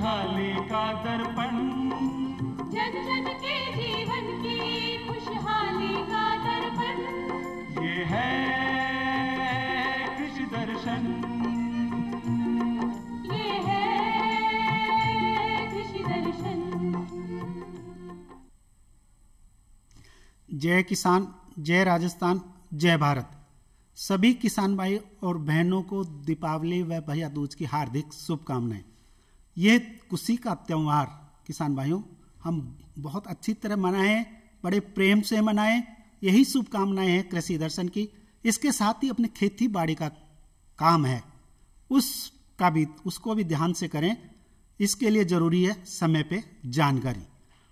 खुशहाली का दर्पण जन जन के जीवन की खुशहाली का दर्पण ये है कृष्ण दर्शन दर्शन जय किसान जय राजस्थान जय भारत सभी किसान भाई और बहनों को दीपावली व भैया दूज की हार्दिक शुभकामनाएं ये खुशी का त्यौहार किसान भाइयों हम बहुत अच्छी तरह मनाएं बड़े प्रेम से मनाएं यही शुभकामनाएं हैं कृषि दर्शन की इसके साथ ही अपने खेती बाड़ी का काम है उसका भी उसको भी ध्यान से करें इसके लिए ज़रूरी है समय पे जानकारी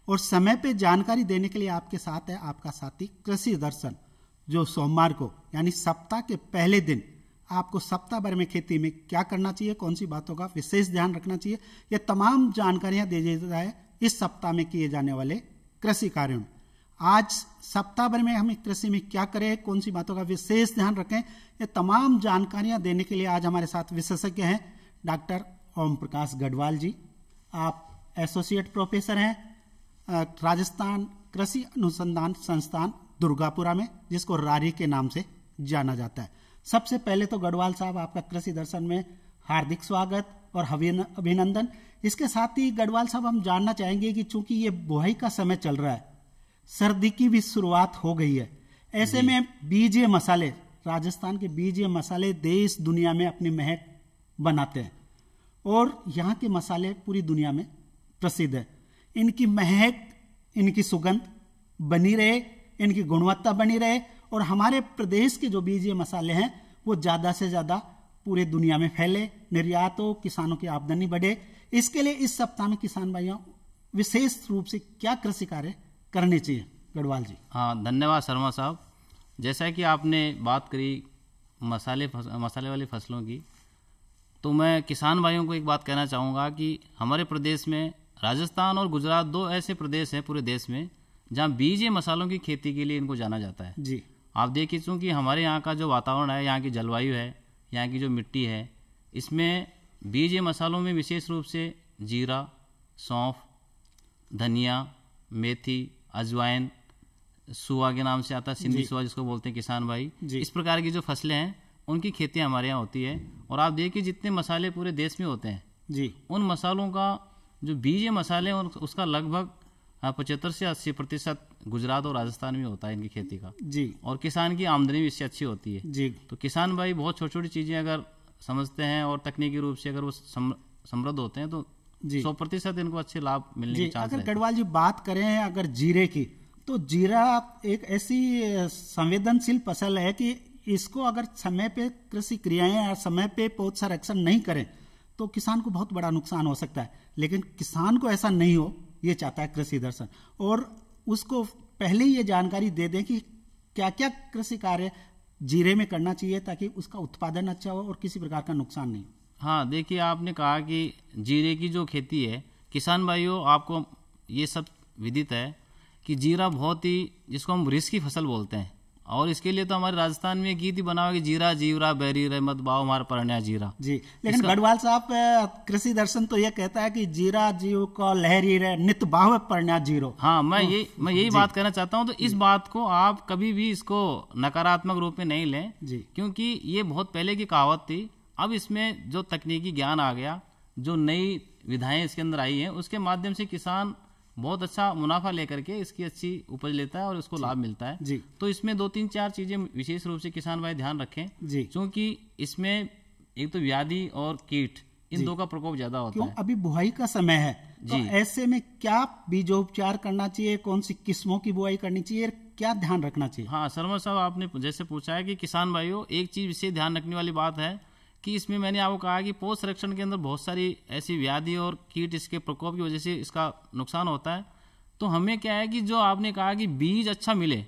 और समय पे जानकारी देने के लिए आपके साथ है आपका साथी कृषि दर्शन जो सोमवार को यानी सप्ताह के पहले दिन आपको सप्ताह भर में खेती में क्या करना चाहिए कौन सी बातों का विशेष ध्यान रखना चाहिए यह तमाम जानकारियां दे देता है इस सप्ताह में किए जाने वाले कृषि कार्यों में आज सप्ताह भर में हम कृषि में क्या करें कौन सी बातों का विशेष ध्यान रखें ये तमाम जानकारियां देने के लिए आज हमारे साथ विशेषज्ञ हैं डॉक्टर ओम प्रकाश गढ़वाल जी आप एसोसिएट प्रोफेसर हैं राजस्थान कृषि अनुसंधान संस्थान दुर्गापुरा में जिसको रारी के नाम से जाना जाता है सबसे पहले तो गढ़वाल साहब आपका कृषि दर्शन में हार्दिक स्वागत और अभिनंदन इसके साथ ही गढ़वाल साहब हम जानना चाहेंगे कि चूंकि ये बुआई का समय चल रहा है सर्दी की भी शुरुआत हो गई है ऐसे में बीजे मसाले राजस्थान के बीजे मसाले देश दुनिया में अपनी महक बनाते हैं और यहाँ के मसाले पूरी दुनिया में प्रसिद्ध है इनकी महक इनकी सुगंध बनी रहे इनकी गुणवत्ता बनी रहे और हमारे प्रदेश के जो बीज मसाले हैं वो ज़्यादा से ज़्यादा पूरे दुनिया में फैले निर्यात हो किसानों की आमदनी बढ़े इसके लिए इस सप्ताह में किसान भाइयों विशेष रूप से क्या कृषि कार्य करने चाहिए गढ़वाल जी हाँ धन्यवाद शर्मा साहब जैसा कि आपने बात करी मसाले फस, मसाले वाली फसलों की तो मैं किसान भाइयों को एक बात कहना चाहूँगा कि हमारे प्रदेश में राजस्थान और गुजरात दो ऐसे प्रदेश हैं पूरे देश में जहाँ बीज मसालों की खेती के लिए इनको जाना जाता है जी आप देखिए चूँकि हमारे यहाँ का जो वातावरण है यहाँ की जलवायु है यहाँ की जो मिट्टी है इसमें बीज मसालों में विशेष रूप से जीरा सौंफ धनिया मेथी अजवाइन सुआ के नाम से आता है सिंधी सुआ जिसको बोलते हैं किसान भाई इस प्रकार की जो फसलें हैं उनकी खेती हमारे यहाँ होती है और आप देखिए जितने मसाले पूरे देश में होते हैं जी उन मसालों का जो बीज मसाले और उसका लगभग हाँ, पचहत्तर से अस्सी प्रतिशत गुजरात और राजस्थान में होता है इनकी खेती का जी और किसान की आमदनी भी इससे अच्छी होती है जी तो किसान भाई बहुत छोटी छोटी चीज़ें अगर समझते हैं और तकनीकी रूप से अगर वो समृद्ध होते हैं तो सौ प्रतिशत इनको अच्छे लाभ मिलने की अगर गढ़वाल जी बात करें अगर जीरे की तो जीरा एक ऐसी संवेदनशील फसल है कि इसको अगर समय पे कृषि क्रियाएं या समय पे पौध संरक्षण नहीं करें तो किसान को बहुत बड़ा नुकसान हो सकता है लेकिन किसान को ऐसा नहीं हो ये चाहता है कृषि दर्शन और उसको पहले ही ये जानकारी दे दें कि क्या क्या कृषि कार्य जीरे में करना चाहिए ताकि उसका उत्पादन अच्छा हो और किसी प्रकार का नुकसान नहीं हाँ देखिए आपने कहा कि जीरे की जो खेती है किसान भाइयों आपको ये सब विदित है कि जीरा बहुत ही जिसको हम रिस्की फसल बोलते हैं और इसके लिए तो हमारे राजस्थान में गीत ही बना हुआ जीरा जीवरा बैरी रहमत बाव हमारा परणिया जीरा जी लेकिन गढ़वाल साहब कृषि दर्शन तो ये कहता है कि जीरा जीव को लहरी रह नित बाव परणिया जीरो हाँ मैं तो ये मैं यही बात कहना चाहता हूँ तो इस बात को आप कभी भी इसको नकारात्मक रूप में नहीं लें क्योंकि ये बहुत पहले की कहावत थी अब इसमें जो तकनीकी ज्ञान आ गया जो नई विधाएं इसके अंदर आई हैं उसके माध्यम से किसान बहुत अच्छा मुनाफा लेकर के इसकी अच्छी उपज लेता है और उसको लाभ मिलता है जी तो इसमें दो तीन चार चीजें विशेष रूप से किसान भाई ध्यान रखें जी क्योंकि इसमें एक तो व्याधि और कीट इन दो का प्रकोप ज्यादा होता क्यों? है अभी बुआई का समय है तो जी तो ऐसे में क्या बीजोपचार करना चाहिए कौन सी किस्मों की बुआई करनी चाहिए क्या ध्यान रखना चाहिए हाँ शर्मा साहब आपने जैसे पूछा है कि किसान भाइयों एक चीज विशेष ध्यान रखने वाली बात है कि इसमें मैंने आपको कहा कि पोष संरक्षण के अंदर बहुत सारी ऐसी व्याधि और कीट इसके प्रकोप की वजह से इसका नुकसान होता है तो हमें क्या है कि जो आपने कहा कि बीज अच्छा मिले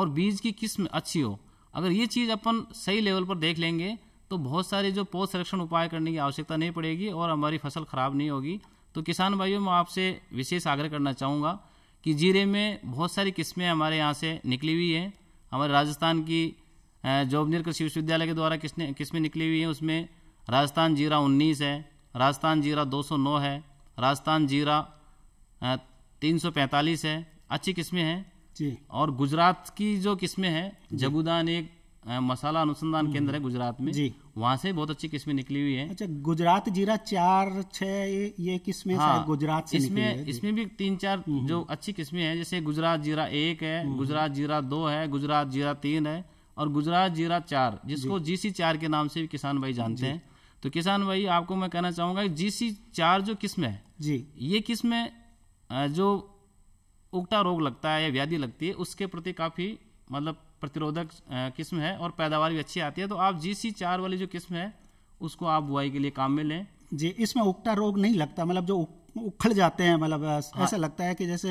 और बीज की किस्म अच्छी हो अगर ये चीज़ अपन सही लेवल पर देख लेंगे तो बहुत सारे जो पोष संरक्षण उपाय करने की आवश्यकता नहीं पड़ेगी और हमारी फसल खराब नहीं होगी तो किसान भाइयों मैं आपसे विशेष आग्रह करना चाहूँगा कि जीरे में बहुत सारी किस्में हमारे यहाँ से निकली हुई हैं हमारे राजस्थान की जोबनीर कृषि विश्वविद्यालय के द्वारा किसने किसमें निकली हुई है उसमें राजस्थान जीरा उन्नीस है राजस्थान जीरा दो सौ नौ है राजस्थान जीरा तीन सौ पैंतालीस है अच्छी किस्में हैं जी और गुजरात की जो किस्में हैं जगुदान एक मसाला अनुसंधान हम्म। केंद्र है गुजरात में जी वहाँ से बहुत अच्छी किस्में निकली हुई है अच्छा गुजरात जीरा चार छः ये किस्में हाँ, गुजरात से इसमें इसमें भी तीन चार हम्म। जो अच्छी किस्में हैं जैसे गुजरात जीरा एक है हम्म। गुजरात जीरा दो है गुजरात जीरा तीन है और गुजरात जीरा चार जिसको जी सी चार के नाम से भी किसान भाई जानते हैं तो किसान भाई आपको मैं कहना चाहूंगा जी सी चार जो किस्म है जी ये किस्म है जो उगटा रोग लगता है या व्याधि लगती है उसके प्रति काफ़ी मतलब प्रतिरोधक किस्म है और पैदावार भी अच्छी आती है तो आप जी सी चार वाली जो किस्म है उसको आप बुआई के लिए काम में लें जी इसमें उक्टा रोग नहीं लगता मतलब जो उक... उखड़ जाते हैं मतलब हाँ। ऐसा लगता है कि जैसे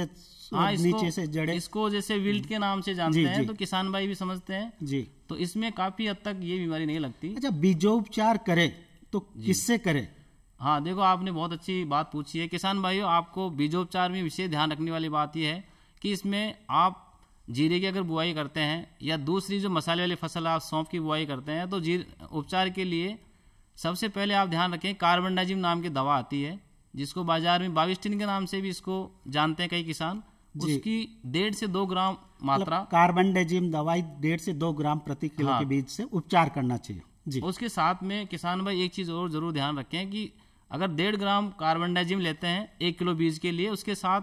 हाँ, नीचे से जड़े इसको जैसे विल्ट के नाम से जानते जी, हैं जी, तो किसान भाई भी समझते हैं जी तो इसमें काफी हद तक ये बीमारी नहीं लगती अच्छा बीजोपचार करे तो किससे करे हाँ देखो आपने बहुत अच्छी बात पूछी है किसान भाइयों आपको बीजोपचार में विशेष ध्यान रखने वाली बात यह है कि इसमें आप जीरे की अगर बुआई करते हैं या दूसरी जो मसाले वाली फसल आप सौंफ की बुआई करते हैं तो जीर उपचार के लिए सबसे पहले आप ध्यान रखें कार्बन डाइजिम नाम की दवा आती है जिसको बाजार में बाविस्टिन के नाम से भी इसको जानते हैं कई किसान उसकी डेढ़ से दो ग्राम मात्रा मतलब कार्बन डेजिम दवाई डेढ़ से दो ग्राम प्रति किलो हाँ, के बीज से उपचार करना चाहिए जी उसके साथ में किसान भाई एक चीज और जरूर ध्यान रखें कि अगर डेढ़ ग्राम कार्बन डाइजिम लेते हैं एक किलो बीज के लिए उसके साथ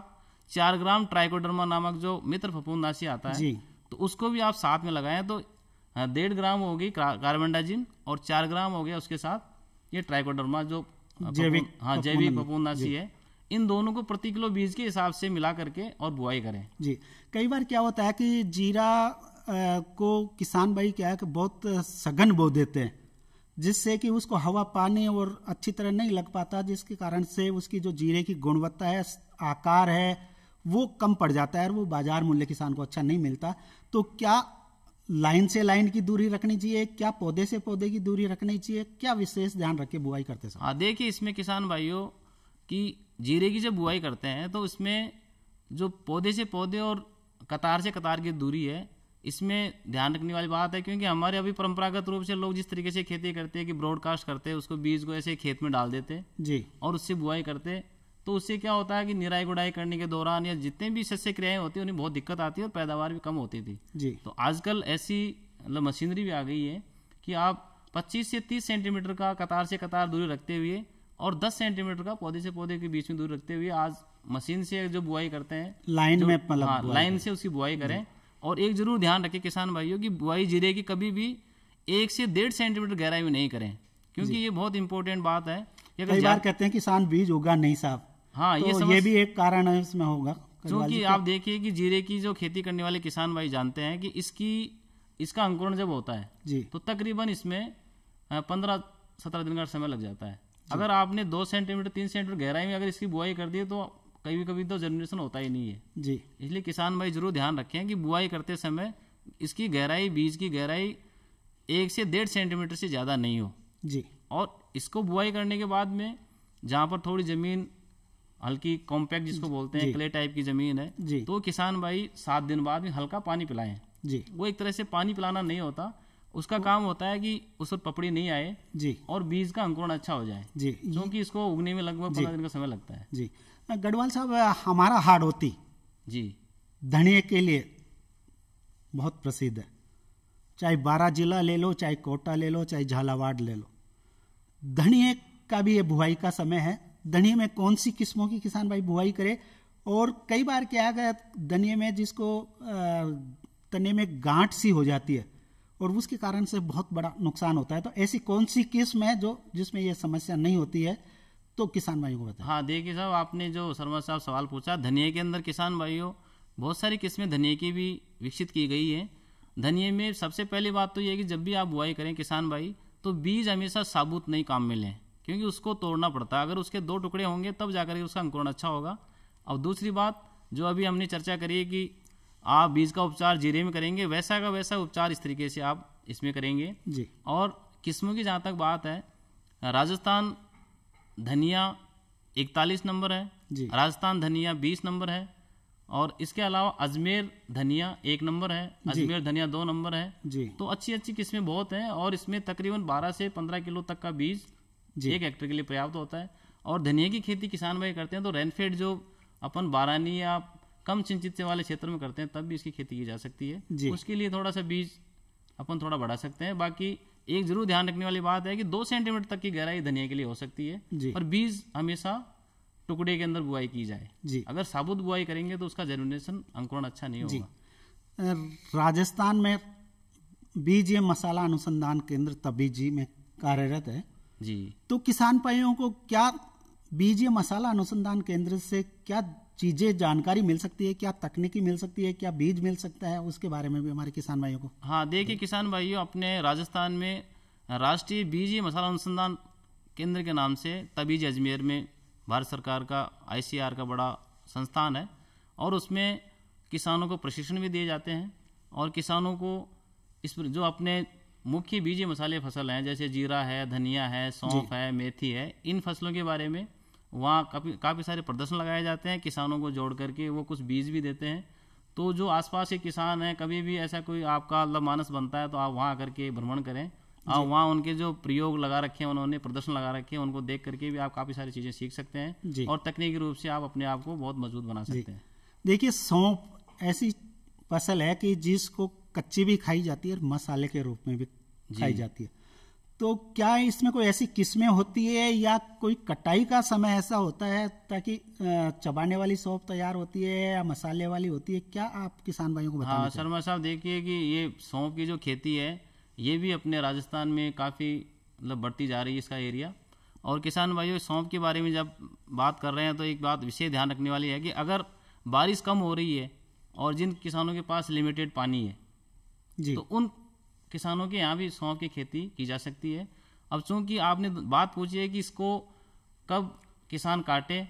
चार ग्राम ट्राइकोडर्मा नामक जो मित्र नाशी आता है तो उसको भी आप साथ में लगाएं तो हाँ, डेढ़ ग्राम होगी कार्बन डाइजिम और चार ग्राम हो गया उसके साथ ये ट्राइकोडर्मा जो जैविक हाँ जैविक फफूंदनाशी है इन दोनों को प्रति किलो बीज के हिसाब से मिला करके और बुआई करें जी कई बार क्या होता है कि जीरा को किसान भाई क्या है कि बहुत सघन बो देते हैं जिससे कि उसको हवा पानी और अच्छी तरह नहीं लग पाता जिसके कारण से उसकी जो जीरे की गुणवत्ता है आकार है वो कम पड़ जाता है और वो बाजार मूल्य किसान को अच्छा नहीं मिलता तो क्या लाइन से लाइन की दूरी रखनी चाहिए क्या पौधे से पौधे की दूरी रखनी चाहिए क्या विशेष ध्यान रखे बुआई करते समय हाँ देखिए इसमें किसान भाइयों की जीरे की जब बुआई करते हैं तो इसमें जो पौधे से पौधे और कतार से कतार की दूरी है इसमें ध्यान रखने वाली बात है क्योंकि हमारे अभी परंपरागत रूप से लोग जिस तरीके से खेती करते हैं कि ब्रॉडकास्ट करते हैं उसको बीज को ऐसे खेत में डाल देते जी और उससे बुआई करते तो उससे क्या होता है कि निराई गुड़ाई करने के दौरान या जितने भी शस्य क्रियाएं होती है उन्हें बहुत दिक्कत आती है और पैदावार भी कम होती थी जी तो आजकल ऐसी मतलब मशीनरी भी आ गई है कि आप 25 से 30 सेंटीमीटर का कतार से कतार दूरी रखते हुए और 10 सेंटीमीटर का पौधे से पौधे के बीच में दूरी रखते हुए आज मशीन से जो बुआई करते हैं लाइन में लाइन मतलब हाँ, से उसकी बुआई करें और एक जरूर ध्यान रखें किसान भाइयों की बुआई जीरे की कभी भी एक से डेढ़ सेंटीमीटर गहराई में नहीं करें क्योंकि ये बहुत इंपॉर्टेंट बात है कई बार कहते हैं किसान बीज उगा नहीं साफ हाँ तो ये ये भी एक कारण है इसमें होगा क्योंकि आप देखिए कि जीरे की जो खेती करने वाले किसान भाई जानते हैं कि इसकी इसका अंकुरण जब होता है जी तो तकरीबन इसमें पंद्रह सत्रह दिन का समय लग जाता है अगर आपने दो सेंटीमीटर तीन सेंटीमीटर गहराई में अगर इसकी बुआई कर दी तो कभी कभी तो जनरेशन होता ही नहीं है जी इसलिए किसान भाई जरूर ध्यान रखें कि बुआई करते समय इसकी गहराई बीज की गहराई एक से डेढ़ सेंटीमीटर से ज़्यादा नहीं हो जी और इसको बुआई करने के बाद में जहाँ पर थोड़ी ज़मीन हल्की कॉम्पैक्ट जिसको बोलते हैं क्ले टाइप की जमीन है तो किसान भाई सात दिन बाद में हल्का पानी पिलाए जी वो एक तरह से पानी पिलाना नहीं होता उसका काम होता है कि उस पर पपड़ी नहीं आए जी और बीज का अंकुरण अच्छा हो जाए जी क्योंकि इसको उगने में लगभग पंद्रह दिन का समय लगता है जी गढ़वाल साहब हमारा हार्ड होती जी धनिया के लिए बहुत प्रसिद्ध है चाहे बारा जिला ले लो चाहे कोटा ले लो चाहे झालावाड़ ले लो धनिये का भी ये बुआई का समय है धनिया में कौन सी किस्मों की किसान भाई बुआई करे और कई बार क्या है धनिये में जिसको तने में गांठ सी हो जाती है और उसके कारण से बहुत बड़ा नुकसान होता है तो ऐसी कौन सी किस्म है जो जिसमें यह समस्या नहीं होती है तो किसान भाइयों को बता हाँ देखिए साहब आपने जो शर्मा साहब सवाल पूछा धनिया के अंदर किसान भाइयों बहुत सारी किस्में धनिया की भी विकसित की गई है धनिये में सबसे पहली बात तो ये है कि जब भी आप बुआई करें किसान भाई तो बीज हमेशा साबुत नहीं काम में लें क्योंकि उसको तोड़ना पड़ता है अगर उसके दो टुकड़े होंगे तब जाकर के उसका अंकुरण अच्छा होगा और दूसरी बात जो अभी हमने चर्चा करी है कि आप बीज का उपचार जीरे में करेंगे वैसा का वैसा उपचार इस तरीके से आप इसमें करेंगे जी और किस्मों की जहाँ तक बात है राजस्थान धनिया इकतालीस नंबर है जी राजस्थान धनिया बीस नंबर है और इसके अलावा अजमेर धनिया एक नंबर है अजमेर धनिया दो नंबर है जी तो अच्छी अच्छी किस्में बहुत हैं और इसमें तकरीबन 12 से 15 किलो तक का बीज एक हेक्टर के लिए पर्याप्त होता है और धनिया की खेती किसान भाई करते हैं तो रेनफेड जो अपन बारानी या कम सिंचित वाले क्षेत्र में करते हैं तब भी इसकी खेती की जा सकती है उसके लिए थोड़ा सा बीज अपन थोड़ा बढ़ा सकते हैं बाकी एक जरूर ध्यान रखने वाली बात है कि दो सेंटीमीटर तक की गहराई धनिया के लिए हो सकती है और बीज हमेशा टुकड़े के अंदर बुआई की जाए जी अगर साबुत बुआई करेंगे तो उसका जर्मिनेशन अंकुरण अच्छा नहीं होगा राजस्थान में बीज या मसाला अनुसंधान केंद्र तबीजी में कार्यरत है जी तो किसान भाइयों को क्या बीज या मसाला अनुसंधान केंद्र से क्या चीजें जानकारी मिल सकती है क्या तकनीकी मिल सकती है क्या बीज मिल सकता है उसके बारे में भी हमारे किसान भाइयों को हाँ देखिए किसान भाइयों अपने राजस्थान में राष्ट्रीय बीज मसाला अनुसंधान केंद्र के नाम से तबीज अजमेर में भारत सरकार का आई का बड़ा संस्थान है और उसमें किसानों को प्रशिक्षण भी दिए जाते हैं और किसानों को इस जो अपने मुख्य बीज मसाले फसल हैं जैसे जीरा है धनिया है सौंफ है मेथी है इन फसलों के बारे में वहाँ काफ़ी काफ़ी सारे प्रदर्शन लगाए जाते हैं किसानों को जोड़ करके वो कुछ बीज भी देते हैं तो जो आसपास के किसान हैं कभी भी ऐसा कोई आपका मतलब मानस बनता है तो आप वहाँ करके भ्रमण करें और वहाँ उनके जो प्रयोग लगा रखे हैं उन्होंने प्रदर्शन लगा रखे हैं उनको देख करके भी आप काफ़ी सारी चीज़ें सीख सकते हैं और तकनीकी रूप से आप अपने आप को बहुत मजबूत बना सकते हैं देखिए सौंप ऐसी फसल है कि जिसको कच्ची भी खाई जाती है और मसाले के रूप में भी खाई जाती है तो क्या इसमें कोई ऐसी किस्में होती है या कोई कटाई का समय ऐसा होता है ताकि चबाने वाली सौंप तैयार होती है या मसाले वाली होती है क्या आप किसान भाइयों को हाँ शर्मा साहब देखिए कि ये सौंप की जो खेती है ये भी अपने राजस्थान में काफ़ी मतलब बढ़ती जा रही है इसका एरिया और किसान भाइयों सौंप के बारे में जब बात कर रहे हैं तो एक बात विशेष ध्यान रखने वाली है कि अगर बारिश कम हो रही है और जिन किसानों के पास लिमिटेड पानी है जी तो उन किसानों के यहाँ भी सौंफ की खेती की जा सकती है अब चूंकि आपने बात पूछी है कि इसको कब किसान काटे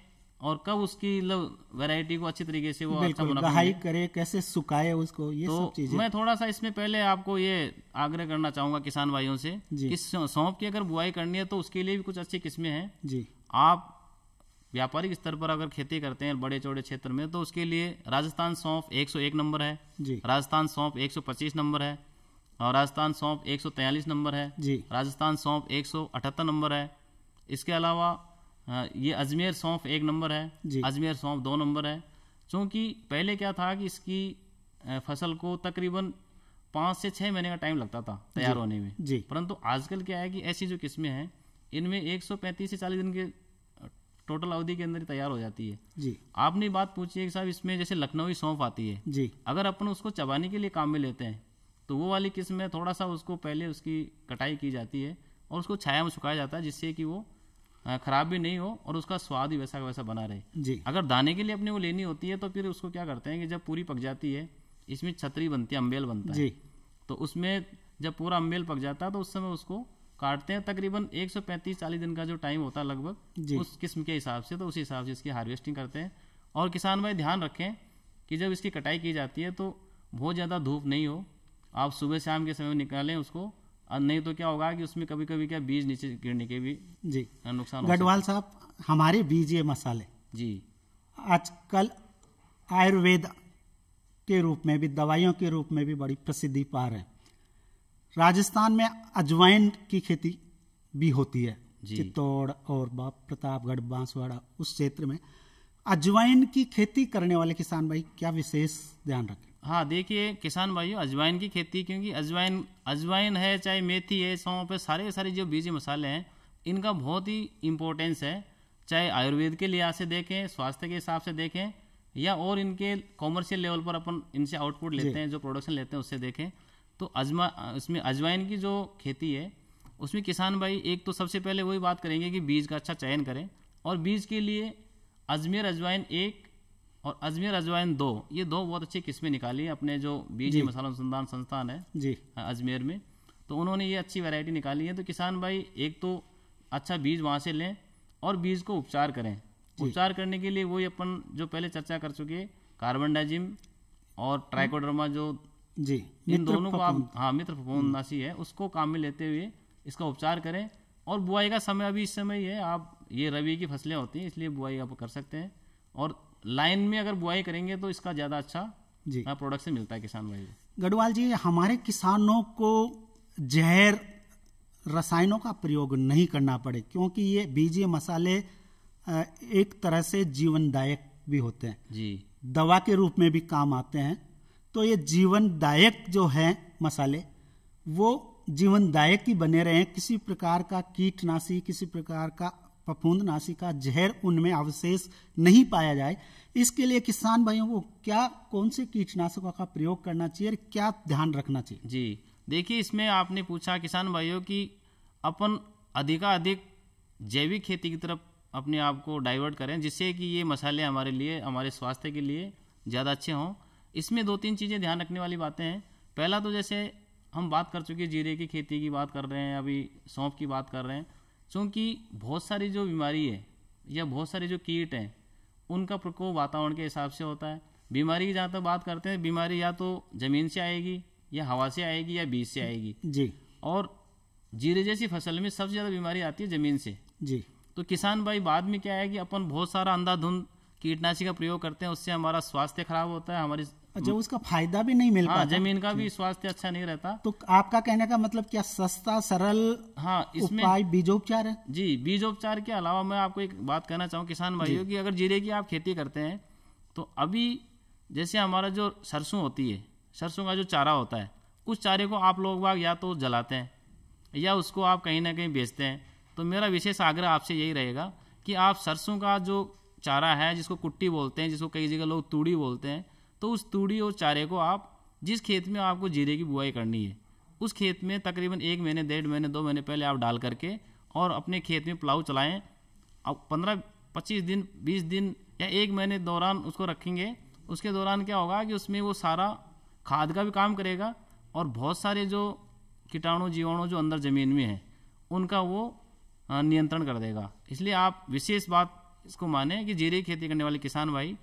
और कब उसकी वैरायटी मतलब को अच्छी तरीके से वो अच्छा गहाई करे कैसे सुखाए उसको ये तो सब चीजें मैं थोड़ा सा इसमें पहले आपको ये आग्रह करना चाहूंगा किसान भाइयों से कि सौंप की अगर बुआई करनी है तो उसके लिए भी कुछ अच्छी किस्में हैं जी आप व्यापारिक स्तर पर अगर खेती करते हैं बड़े चौड़े क्षेत्र में तो उसके लिए राजस्थान सौंप 101 नंबर है जी राजस्थान सौंप 125 नंबर है और राजस्थान सौंप एक नंबर है जी राजस्थान सौंप एक नंबर है इसके अलावा ये अजमेर सौंफ एक नंबर है अजमेर सौंफ दो नंबर है चूँकि पहले क्या था कि इसकी फसल को तकरीबन पाँच से छः महीने का टाइम लगता था तैयार होने में जी परंतु आजकल क्या है कि ऐसी जो किस्में हैं इनमें 135 से 40 दिन के टोटल अवधि के अंदर तैयार हो जाती है जी आपने बात पूछी है कि साहब इसमें जैसे लखनऊ सौंफ आती है जी अगर अपन उसको चबाने के लिए काम में लेते हैं तो वो वाली किस्म में थोड़ा सा उसको पहले उसकी कटाई की जाती है और उसको छाया में सुखाया जाता है जिससे कि वो खराब भी नहीं हो और उसका स्वाद ही वैसा वैसा बना रहे जी अगर दाने के लिए अपने वो लेनी होती है तो फिर उसको क्या करते हैं कि जब पूरी पक जाती है इसमें छतरी बनती है अम्बेल बनता है तो उसमें जब पूरा अम्बेल पक जाता है तो उस समय उसको काटते हैं तकरीबन पैंतीस चालीस दिन का जो टाइम होता है लगभग उस किस्म के हिसाब से तो उसी हिसाब से इसकी हार्वेस्टिंग करते हैं और किसान भाई ध्यान रखें कि जब इसकी कटाई की जाती है तो बहुत ज़्यादा धूप नहीं हो आप सुबह शाम के समय निकालें उसको और नहीं तो क्या होगा कि उसमें कभी कभी क्या बीज नीचे गिरने के भी जी नुकसान गढ़वाल साहब हमारे बीज ये मसाले जी आजकल आयुर्वेद के रूप में भी दवाइयों के रूप में भी बड़ी प्रसिद्धि पा रहे हैं राजस्थान में अजवाइन की खेती भी होती है चित्तौड़ और बाप प्रतापगढ़ बांसवाड़ा उस क्षेत्र में अजवाइन की खेती करने वाले किसान भाई क्या विशेष ध्यान रखें हाँ देखिए किसान भाइयों अजवाइन की खेती क्योंकि अजवाइन अजवाइन है चाहे मेथी है सौंप है सारे सारे जो बीज मसाले हैं इनका बहुत ही इम्पोर्टेंस है चाहे आयुर्वेद के लिहाज से देखें स्वास्थ्य के हिसाब से देखें या और इनके कॉमर्शियल लेवल पर अपन इनसे आउटपुट लेते हैं जो प्रोडक्शन लेते हैं उससे देखें तो अजमा इसमें अजवाइन की जो खेती है उसमें किसान भाई एक तो सबसे पहले वही बात करेंगे कि बीज का अच्छा चयन करें और बीज के लिए अजमेर अजवाइन एक और अजमेर अजवाइन दो ये दो बहुत अच्छी किस्में निकाली अपने जो बीज मसाला अनुसंधान संस्थान है जी अजमेर में तो उन्होंने ये अच्छी वैरायटी निकाली है तो किसान भाई एक तो अच्छा बीज वहाँ से लें और बीज को उपचार करें उपचार करने के लिए वही अपन जो पहले चर्चा कर चुके कार्बन डाइजिम और ट्राइकोड्रमा जो जी इन दोनों को आप हाँ मित्र हम्म। फफूंदनाशी है उसको काम में लेते हुए इसका उपचार करें और बुआई का समय अभी इस समय ही है आप ये रबी की फसलें होती हैं इसलिए बुआई आप कर सकते हैं और लाइन में अगर बुआई करेंगे तो इसका ज्यादा अच्छा जी प्रोडक्शन हाँ, मिलता है किसान भाई गढ़वाल जी हमारे किसानों को जहर रसायनों का प्रयोग नहीं करना पड़े क्योंकि ये बीजीय मसाले एक तरह से जीवनदायक भी होते हैं जी दवा के रूप में भी काम आते हैं तो ये जीवनदायक जो है मसाले वो जीवनदायक ही बने रहे हैं किसी प्रकार का कीटनाशी किसी प्रकार का फफूंद नाशी का जहर उनमें अवशेष नहीं पाया जाए इसके लिए किसान भाइयों को क्या कौन से कीटनाशकों का प्रयोग करना चाहिए और क्या ध्यान रखना चाहिए जी देखिए इसमें आपने पूछा किसान भाइयों की अपन अधिकाधिक जैविक खेती की तरफ अपने आप को डाइवर्ट करें जिससे कि ये मसाले हमारे लिए हमारे स्वास्थ्य के लिए ज़्यादा अच्छे हों इसमें दो तीन चीज़ें ध्यान रखने वाली बातें हैं पहला तो जैसे हम बात कर चुके हैं जीरे की खेती की बात कर रहे हैं अभी सौंफ की बात कर रहे हैं क्योंकि बहुत सारी जो बीमारी है या बहुत सारे जो कीट हैं उनका प्रकोप वातावरण के हिसाब से होता है बीमारी की जहाँ तक बात करते हैं बीमारी या तो ज़मीन से आएगी या हवा से आएगी या बीज से आएगी जी और जीरे जैसी फसल में सबसे ज़्यादा बीमारी आती है ज़मीन से जी तो किसान भाई बाद में क्या है कि अपन बहुत सारा अंधाधुंध कीटनाशी का प्रयोग करते हैं उससे हमारा स्वास्थ्य खराब होता है हमारी जब हम्म। उसका फायदा भी नहीं मिलता हाँ, जमीन का भी स्वास्थ्य अच्छा नहीं रहता तो आपका कहने का मतलब क्या सस्ता सरल हाँ इसमें उपाय बीजोपचार है जी बीजोपचार के अलावा मैं आपको एक बात कहना चाहूँ किसान भाइयों की अगर जीरे की आप खेती करते हैं तो अभी जैसे हमारा जो सरसों होती है सरसों का जो चारा होता है उस चारे को आप लोग बाग या तो जलाते हैं या उसको आप कहीं ना कहीं बेचते हैं तो मेरा विशेष आग्रह आपसे यही रहेगा कि आप सरसों का जो चारा है जिसको कुट्टी बोलते हैं जिसको कई जगह लोग तूड़ी बोलते हैं तो उस तूड़ी और चारे को आप जिस खेत में आपको जीरे की बुआई करनी है उस खेत में तकरीबन एक महीने डेढ़ महीने दो महीने पहले आप डाल करके और अपने खेत में प्लाऊ चलाएँ अब पंद्रह पच्चीस दिन बीस दिन या एक महीने दौरान उसको रखेंगे उसके दौरान क्या होगा कि उसमें वो सारा खाद का भी काम करेगा और बहुत सारे जो कीटाणु जीवाणु जो अंदर ज़मीन में हैं उनका वो नियंत्रण कर देगा इसलिए आप विशेष बात इसको माने कि जीरे की खेती करने वाले किसान भाई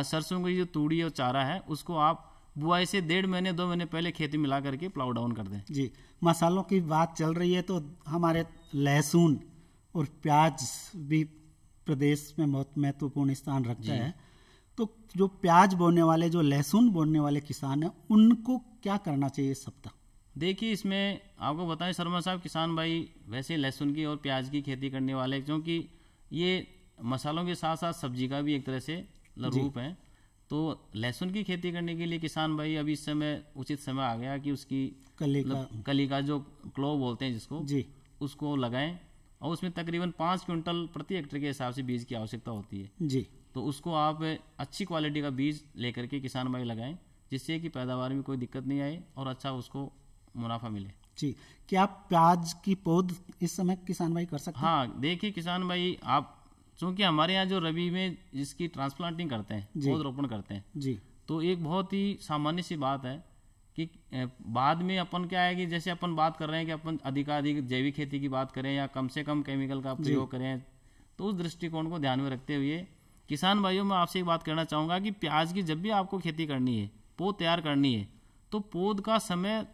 सरसों की जो तूड़ी और चारा है उसको आप बुआई से डेढ़ महीने दो महीने पहले खेती मिला करके प्लाउ डाउन कर दें जी मसालों की बात चल रही है तो हमारे लहसुन और प्याज भी प्रदेश में बहुत महत्वपूर्ण स्थान रखता है तो जो प्याज बोने वाले जो लहसुन बोने वाले किसान हैं उनको क्या करना चाहिए सप्ताह देखिए इसमें आपको बताएं शर्मा साहब किसान भाई वैसे लहसुन की और प्याज की खेती करने वाले क्योंकि ये मसालों के साथ साथ सब्जी का भी एक तरह से रूप है तो लहसुन की खेती करने के लिए किसान भाई अभी इस समय उचित समय आ गया कि उसकी कली का मतलब कली का जो क्लो बोलते हैं जिसको जी उसको लगाएं और उसमें तकरीबन पाँच क्विंटल प्रति हेक्टर के हिसाब से बीज की आवश्यकता होती है जी तो उसको आप अच्छी क्वालिटी का बीज लेकर के किसान भाई लगाएं जिससे कि पैदावार में कोई दिक्कत नहीं आए और अच्छा उसको मुनाफा मिले जी क्या प्याज की पौध इस समय किसान भाई कर सकते हैं हाँ देखिए किसान भाई आप चूंकि हमारे यहाँ जो रबी में जिसकी ट्रांसप्लांटिंग करते हैं पौधरोपण करते हैं जी तो एक बहुत ही सामान्य सी बात है कि बाद में अपन क्या है कि जैसे अपन बात कर रहे हैं कि अपन अधिकाधिक जैविक खेती की बात करें या कम से कम केमिकल का प्रयोग करें तो उस दृष्टिकोण को ध्यान में रखते हुए किसान भाइयों मैं आपसे एक बात करना चाहूँगा कि प्याज की जब भी आपको खेती करनी है पौध तैयार करनी है तो पौध का समय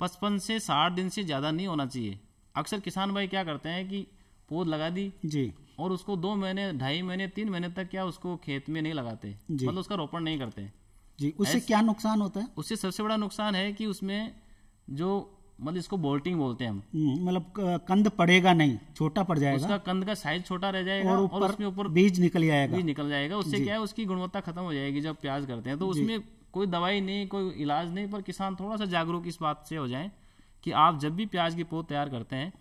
पचपन से साठ दिन से ज़्यादा नहीं होना चाहिए अक्सर किसान भाई क्या करते हैं कि पौध लगा दी जी और उसको दो महीने ढाई महीने तीन महीने तक क्या उसको खेत में नहीं लगाते मतलब उसका रोपण नहीं करते जी उससे क्या नुकसान होता है उससे सबसे बड़ा नुकसान है कि उसमें जो मतलब इसको बोल्टिंग बोलते हैं हम हम्म, मतलब कंद पड़ेगा नहीं छोटा पड़ जाएगा उसका कंद का साइज छोटा रह जाएगा और, ऊपर उसमें ऊपर बीज निकल जाएगा बीज निकल जाएगा उससे क्या है उसकी गुणवत्ता खत्म हो जाएगी जब प्याज करते हैं तो उसमें कोई दवाई नहीं कोई इलाज नहीं पर किसान थोड़ा सा जागरूक इस बात से हो जाए कि आप जब भी प्याज की पौध तैयार करते हैं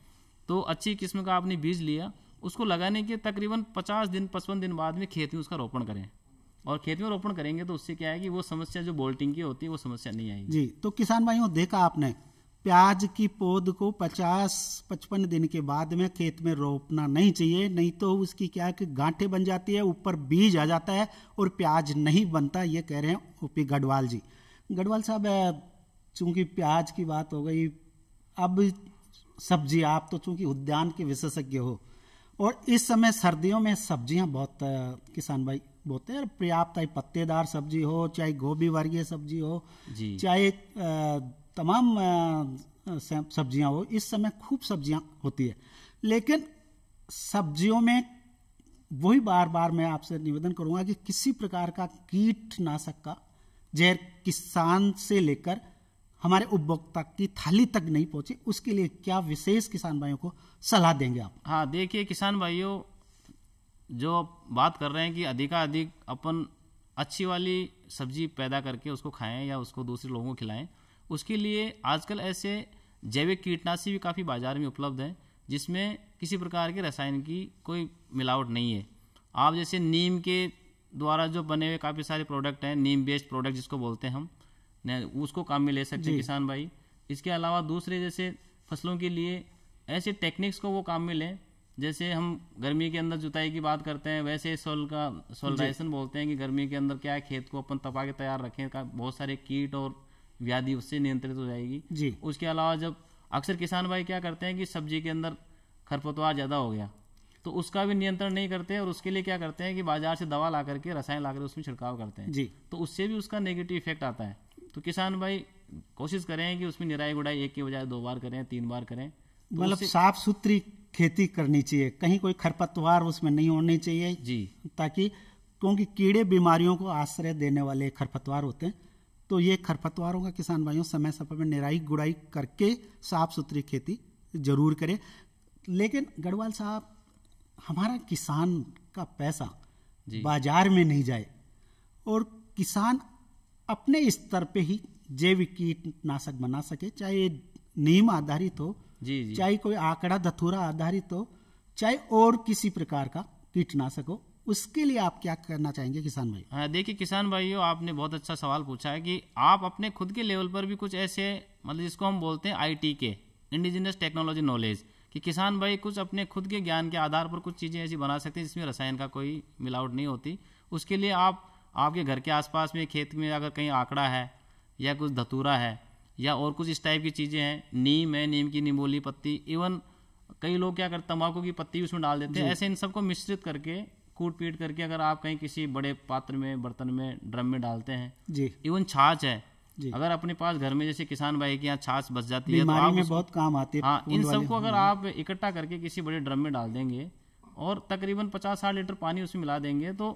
तो अच्छी किस्म का आपने बीज लिया उसको लगाने के तकरीबन पचास दिन पचपन दिन बाद में खेत में उसका रोपण करें और खेत में रोपण करेंगे तो उससे क्या है कि वो समस्या जो बोल्टिंग की होती है वो समस्या नहीं आएगी जी तो किसान भाइयों देखा आपने प्याज की पौध को 50-55 दिन के बाद में खेत में रोपना नहीं चाहिए नहीं तो उसकी क्या है कि गांठे बन जाती है ऊपर बीज आ जाता है और प्याज नहीं बनता ये कह रहे हैं ओपी गढ़वाल जी गढ़वाल साहब चूंकि प्याज की बात हो गई अब सब्जी आप तो चूंकि उद्यान के विशेषज्ञ हो और इस समय सर्दियों में सब्जियां बहुत किसान भाई बोते हैं पर्याप्त चाहे पत्तेदार सब्जी हो चाहे गोभी वर्गीय सब्जी हो चाहे तमाम सब्जियां हो इस समय खूब सब्जियां होती है लेकिन सब्जियों में वही बार बार मैं आपसे निवेदन करूंगा कि किसी प्रकार का कीटनाशक का जहर किसान से लेकर हमारे उपभोक्ता की थाली तक नहीं पहुंचे उसके लिए क्या विशेष किसान भाइयों को सलाह देंगे आप हाँ देखिए किसान भाइयों जो बात कर रहे हैं कि अधिकाधिक अपन अच्छी वाली सब्जी पैदा करके उसको खाएं या उसको दूसरे लोगों को खिलाएं उसके लिए आजकल ऐसे जैविक कीटनाशी भी काफ़ी बाज़ार में उपलब्ध हैं जिसमें किसी प्रकार के रसायन की कोई मिलावट नहीं है आप जैसे नीम के द्वारा जो बने हुए काफ़ी सारे प्रोडक्ट हैं नीम बेस्ड प्रोडक्ट जिसको बोलते हैं हम उसको काम में ले सकते किसान भाई इसके अलावा दूसरे जैसे फसलों के लिए ऐसे टेक्निक्स को वो काम में लें जैसे हम गर्मी के अंदर जुताई की बात करते हैं वैसे सोल का सोलराइजेशन बोलते हैं कि गर्मी के अंदर क्या है खेत को अपन तपा के तैयार रखें का बहुत सारे कीट और व्याधि उससे नियंत्रित हो जाएगी जी उसके अलावा जब अक्सर किसान भाई क्या करते हैं कि सब्जी के अंदर खरपतवार ज़्यादा हो गया तो उसका भी नियंत्रण नहीं करते और उसके लिए क्या करते हैं कि बाजार से दवा ला करके रसायन ला करके उसमें छिड़काव करते हैं जी तो उससे भी उसका नेगेटिव इफेक्ट आता है तो किसान भाई कोशिश करें कि उसमें निराई गुड़ाई एक के बजाय दो बार करें तीन बार करें तो मतलब साफ सुथरी खेती करनी चाहिए कहीं कोई खरपतवार उसमें नहीं होनी चाहिए जी ताकि क्योंकि कीड़े बीमारियों को आश्रय देने वाले खरपतवार होते हैं तो ये खरपतवारों का किसान भाइयों समय समय पर निराई गुड़ाई करके साफ सुथरी खेती जरूर करें लेकिन गढ़वाल साहब हमारा किसान का पैसा बाजार में नहीं जाए और किसान अपने स्तर पे ही जैविक कीटनाशक बना सके चाहे नीम आधारित हो जी जी चाहे कोई आंकड़ा धतूरा आधारित हो चाहे और किसी प्रकार का कीटनाशक हो उसके लिए आप क्या करना चाहेंगे किसान भाई हाँ, देखिए किसान भाइयों आपने बहुत अच्छा सवाल पूछा है कि आप अपने खुद के लेवल पर भी कुछ ऐसे मतलब जिसको हम बोलते हैं आईटी के इंडिजिनियस टेक्नोलॉजी नॉलेज कि किसान भाई कुछ अपने खुद के ज्ञान के आधार पर कुछ चीज़ें ऐसी बना सकते हैं जिसमें रसायन का कोई मिलावट नहीं होती उसके लिए आप आपके घर के आसपास में खेत में अगर कहीं आंकड़ा है या कुछ धतूरा है या और कुछ इस टाइप की चीज़ें हैं नीम है नीम की नीमोली पत्ती इवन कई लोग क्या करते तम्बाकू की पत्ती उसमें डाल देते हैं ऐसे इन सबको मिश्रित करके कूट पीट करके अगर आप कहीं किसी बड़े पात्र में बर्तन में ड्रम में डालते हैं जी इवन छाछ है अगर अपने पास घर में जैसे किसान भाई के यहाँ छाछ बच जाती है तो आप में बहुत काम आते है हाँ इन सबको अगर आप इकट्ठा करके किसी बड़े ड्रम में डाल देंगे और तकरीबन पचास साठ लीटर पानी उसमें मिला देंगे तो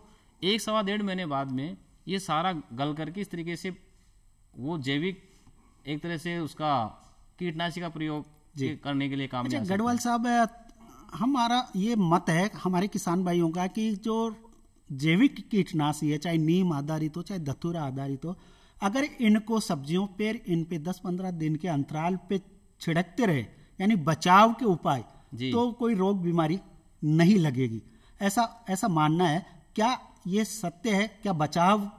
एक सवा डेढ़ महीने बाद में ये सारा गल करके इस तरीके से वो जैविक एक तरह से उसका कीटनाशक का प्रयोग करने के लिए काम अच्छा, गढ़वाल साहब हमारा ये मत है हमारे किसान भाइयों का कि जो जैविक कीटनाशी है चाहे नीम आधारित हो चाहे धतूरा आधारित हो अगर इनको सब्जियों पर इन पे दस पंद्रह दिन के अंतराल पे छिड़कते रहे यानी बचाव के उपाय तो कोई रोग बीमारी नहीं लगेगी ऐसा ऐसा मानना है क्या ये सत्य है क्या बचाव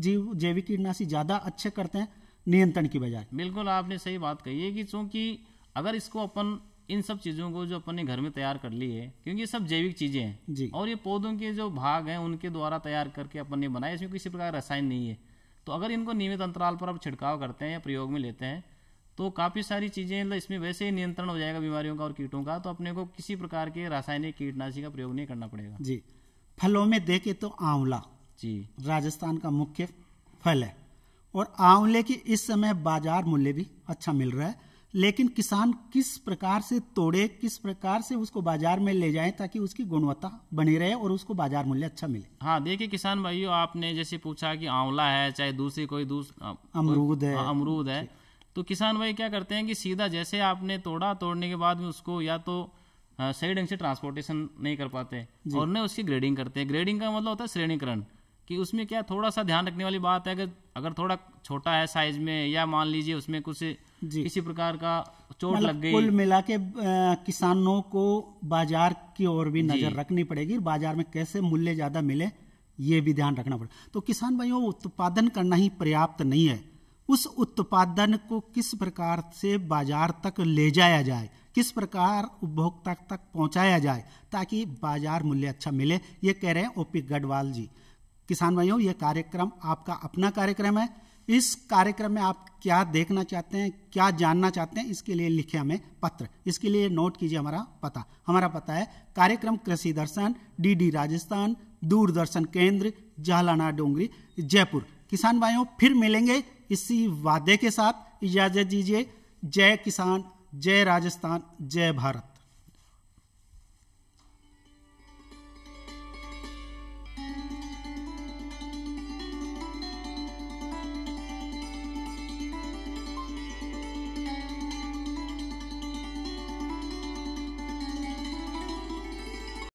जीव जैविक कीटनाशी ज़्यादा अच्छे करते हैं नियंत्रण की बजाय बिल्कुल आपने सही बात कही है कि चूंकि अगर इसको अपन इन सब चीज़ों को जो अपन ने घर में तैयार कर ली है क्योंकि ये सब जैविक चीज़ें हैं जी और ये पौधों के जो भाग हैं उनके द्वारा तैयार करके अपन ने बनाया इसमें किसी प्रकार रसायन नहीं है तो अगर इनको नियमित अंतराल पर आप छिड़काव करते हैं या प्रयोग में लेते हैं तो काफ़ी सारी चीज़ें मतलब इसमें वैसे ही नियंत्रण हो जाएगा बीमारियों का और कीटों का तो अपने को किसी प्रकार के रासायनिक कीटनाशी का प्रयोग नहीं करना पड़ेगा जी फलों में देखे तो आंवला जी राजस्थान का मुख्य फल है और आंवले की इस समय बाजार मूल्य भी अच्छा मिल रहा है लेकिन किसान किस प्रकार से तोड़े किस प्रकार से उसको बाजार में ले जाए ताकि उसकी गुणवत्ता बनी रहे और उसको बाजार मूल्य अच्छा मिले हाँ देखिए किसान भाइयों आपने जैसे पूछा कि आंवला है चाहे दूसरी कोई दूसरा अमरूद है हाँ, अमरूद है तो किसान भाई क्या करते हैं कि सीधा जैसे आपने तोड़ा तोड़ने के बाद में उसको या तो हाँ, सही ढंग से ट्रांसपोर्टेशन नहीं कर पाते और न उसकी ग्रेडिंग करते हैं ग्रेडिंग का मतलब होता है श्रेणीकरण कि उसमें क्या थोड़ा सा ध्यान रखने वाली बात है अगर अगर थोड़ा छोटा है साइज में या मान लीजिए उसमें कुछ किसी प्रकार का चोट मतलब लग गई कुल मिला के किसानों को बाजार की ओर भी नजर रखनी पड़ेगी बाजार में कैसे मूल्य ज्यादा मिले ये भी ध्यान रखना पड़ेगा तो किसान भाइयों उत्पादन करना ही पर्याप्त नहीं है उस उत्पादन को किस प्रकार से बाजार तक ले जाया जाए किस प्रकार उपभोक्ता तक पहुंचाया जाए ताकि बाजार मूल्य अच्छा मिले ये कह रहे हैं ओपी गढ़वाल जी किसान भाइयों ये कार्यक्रम आपका अपना कार्यक्रम है इस कार्यक्रम में आप क्या देखना चाहते हैं क्या जानना चाहते हैं इसके लिए लिखे हमें पत्र इसके लिए नोट कीजिए हमारा पता हमारा पता है कार्यक्रम कृषि दर्शन डीडी राजस्थान दूरदर्शन केंद्र जालाना डोंगरी जयपुर किसान भाइयों फिर मिलेंगे इसी वादे के साथ इजाजत दीजिए जय किसान जय राजस्थान जय भारत